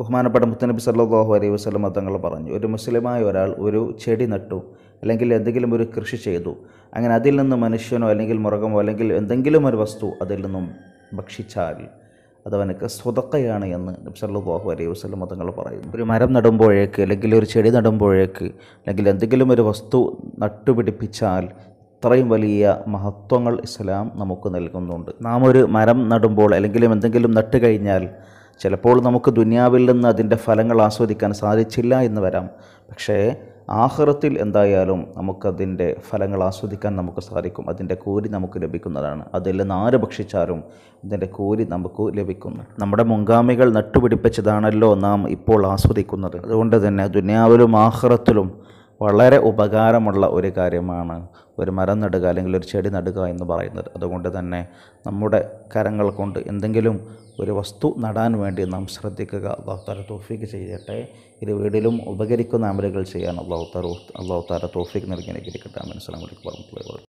ബഹുമാനപ്പെട്ട മുത്തനബി സല്ലാഹു അലൈഹി വസ്ലം തങ്ങൾ പറഞ്ഞു ഒരു മുസ്ലിമായ ഒരാൾ ഒരു ചെടി നട്ടു അല്ലെങ്കിൽ എന്തെങ്കിലും ഒരു കൃഷി ചെയ്തു അങ്ങനെ അതിൽ നിന്ന് മനുഷ്യനോ അല്ലെങ്കിൽ മുറകമോ അല്ലെങ്കിൽ എന്തെങ്കിലും ഒരു വസ്തു അതിൽ നിന്നും ഭക്ഷിച്ചാൽ അതവനക്ക് സ്വതക്കയാണ് എന്ന് നബ്സല്ലാഹു അലൈഹി വസ്ലം തങ്ങൾ പറയുന്നു ഒരു മരം നടുമ്പോഴേക്ക് അല്ലെങ്കിൽ ഒരു ചെടി നടുമ്പോഴേക്ക് അല്ലെങ്കിൽ എന്തെങ്കിലും ഒരു വസ്തു നട്ടുപിടിപ്പിച്ചാൽ ഇത്രയും വലിയ മഹത്വങ്ങൾ ഇസ്ലാം നമുക്ക് നൽകുന്നുണ്ട് നാം ഒരു മരം നടുമ്പോൾ അല്ലെങ്കിൽ എന്തെങ്കിലും നട്ടുകഴിഞ്ഞാൽ കഴിഞ്ഞാൽ ചിലപ്പോൾ നമുക്ക് ദുനിയാവിൽ നിന്ന് അതിൻ്റെ ഫലങ്ങൾ ആസ്വദിക്കാൻ സാധിച്ചില്ല എന്ന് വരാം പക്ഷേ ആഹ്റത്തിൽ എന്തായാലും നമുക്കതിൻ്റെ ഫലങ്ങൾ ആസ്വദിക്കാൻ നമുക്ക് സാധിക്കും അതിൻ്റെ കൂലി നമുക്ക് ലഭിക്കുന്നതാണ് അതിൽ നിന്ന് ആര് ഭക്ഷിച്ചാലും ഇതിൻ്റെ കൂലി നമുക്ക് ലഭിക്കുന്നു നമ്മുടെ മുൻഗാമികൾ നട്ടുപിടിപ്പിച്ചതാണല്ലോ നാം ഇപ്പോൾ ആസ്വദിക്കുന്നത് അതുകൊണ്ട് തന്നെ ദുനിയാവിലും ആഹ്റത്തിലും വളരെ ഉപകാരമുള്ള ഒരു കാര്യമാണ് ഒരു മരം നടുക അല്ലെങ്കിൽ ഒരു ചെടി നടുക എന്ന് പറയുന്നത് അതുകൊണ്ട് തന്നെ നമ്മുടെ കരങ്ങൾ കൊണ്ട് എന്തെങ്കിലും ഒരു വസ്തു നടാൻ വേണ്ടി നാം ശ്രദ്ധിക്കുക അള്ളാഹുത്താര തോഫിക്ക് ചെയ്യട്ടെ ഇരുവീടിലും ഉപകരിക്കുന്ന അമലുകൾ ചെയ്യാൻ അള്ളാഹു അള്ളാഹുത്താര തോഫിക്ക് നൽകി അനുഗ്രഹിക്കട്ടെ അമീൻ അസ്സലാമലൈക്കും വർഹമത്തുള്ളാഹി